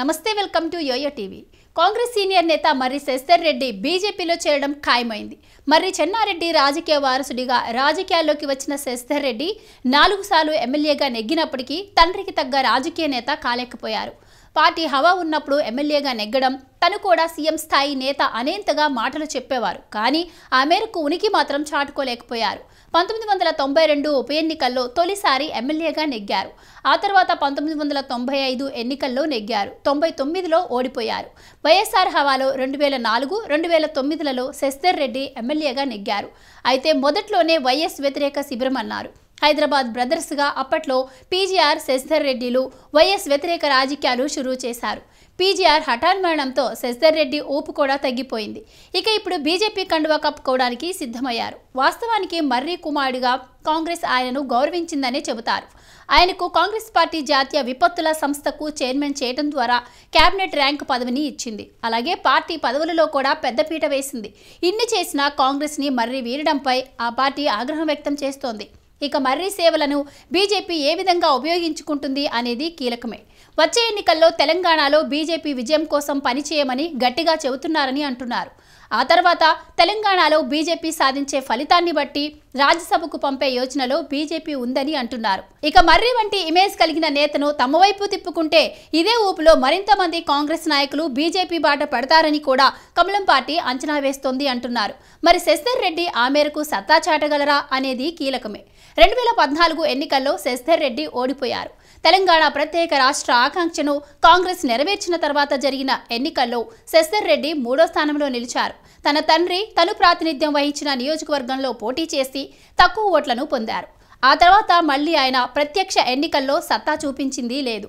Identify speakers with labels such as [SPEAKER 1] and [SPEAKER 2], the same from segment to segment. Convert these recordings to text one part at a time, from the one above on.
[SPEAKER 1] నమస్తే welcome to yoyo TV Congress senior నేత మర్రి శశర్ రెడ్డి బీజేపీలో చేరడం ఖాయమైంది మర్రి చెన్నారెడ్డి రాజకీయ వారసుడిగా రాజకీయాల్లోకి వచ్చిన శశర్ రెడ్డి నాలుగు సార్లు ఎమ్మెల్యేగా నెగ్గినప్పటికీ తండ్రికి తగ్గ రాజకీయ నేత కాలేకపోయారు పార్టీ హవా ఉన్నప్పుడు ఎమ్మెల్యేగా నెగ్గడం తను కూడా సీఎం స్థాయి నేత అనేంతగా మాటలు చెప్పేవారు కానీ ఆ మేరకు ఉనికి మాత్రం చాటుకోలేకపోయారు పంతొమ్మిది వందల తొంభై రెండు ఉప ఎన్నికల్లో తొలిసారి ఎమ్మెల్యేగా నెగ్గారు ఆ తర్వాత పంతొమ్మిది వందల తొంభై ఐదు ఎన్నికల్లో నెగ్గారు తొంభై తొమ్మిదిలో ఓడిపోయారు వైఎస్ఆర్ హవాలో రెండు వేల నాలుగు రెండు వేల తొమ్మిదిలలో శశిధర్ రెడ్డి ఎమ్మెల్యేగా నెగ్గారు అయితే మొదట్లోనే వైఎస్ వ్యతిరేక శిబిరం అన్నారు హైదరాబాద్ బ్రదర్స్గా అప్పట్లో పీజీఆర్ శశిధర్ రెడ్డిలు వైఎస్ వ్యతిరేక రాజకీయాలు షురూ చేశారు పీజీఆర్ హఠాన్ మరణంతో శశిధర్ రెడ్డి ఊపు కూడా తగ్గిపోయింది ఇక ఇప్పుడు బీజేపీ కండువా కప్పుకోవడానికి సిద్ధమయ్యారు వాస్తవానికి మర్రి కుమారుడిగా కాంగ్రెస్ ఆయనను గౌరవించిందనే చెబుతారు ఆయనకు కాంగ్రెస్ పార్టీ జాతీయ విపత్తుల సంస్థకు చైర్మన్ చేయడం ద్వారా కేబినెట్ ర్యాంక్ పదవిని ఇచ్చింది అలాగే పార్టీ పదవులలో కూడా పెద్దపీట వేసింది ఇన్ని చేసిన కాంగ్రెస్ని మర్రి వీరడంపై ఆ పార్టీ ఆగ్రహం వ్యక్తం చేస్తోంది ఇక మర్రి సేవలను బీజేపీ ఏ విధంగా ఉపయోగించుకుంటుంది అనేది కీలకమే వచ్చే ఎన్నికల్లో తెలంగాణలో బీజేపీ విజయం కోసం పనిచేయమని గట్టిగా చెబుతున్నారని అంటున్నారు ఆ తర్వాత తెలంగాణలో బీజేపీ సాధించే ఫలితాన్ని బట్టి రాజ్యసభకు పంపే యోచనలో బీజేపీ ఉందని అంటున్నారు ఇక మర్రి వంటి ఇమేజ్ కలిగిన నేతను తమ వైపు తిప్పుకుంటే ఇదే ఊపులో మరింత మంది కాంగ్రెస్ నాయకులు బీజేపీ బాట పడతారని కూడా కమలం పార్టీ అంచనా వేస్తోంది అంటున్నారు మరి శశిధర్ రెడ్డి ఆ మేరకు సత్తా చాటగలరా అనేది కీలకమే రెండు వేల పద్నాలుగు ఎన్నికల్లో శశిధర్ రెడ్డి ఓడిపోయారు తెలంగాణ ప్రత్యేక రాష్ట్ర ఆకాంక్షను కాంగ్రెస్ నెరవేర్చిన తర్వాత జరిగిన ఎన్నికల్లో శశర్ రెడ్డి మూడో స్థానంలో నిలిచారు తన తండ్రి తను ప్రాతినిధ్యం వహించిన నియోజకవర్గంలో పోటీ చేసి తక్కువ ఓట్లను పొందారు ఆ తర్వాత మళ్లీ ఆయన ప్రత్యక్ష ఎన్నికల్లో సత్తా చూపించింది లేదు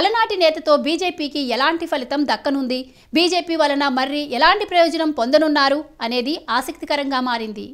[SPEAKER 1] అలనాటి నేతతో బీజేపీకి ఎలాంటి ఫలితం దక్కనుంది బీజేపీ వలన మర్రి ఎలాంటి ప్రయోజనం పొందనున్నారు అనేది ఆసక్తికరంగా మారింది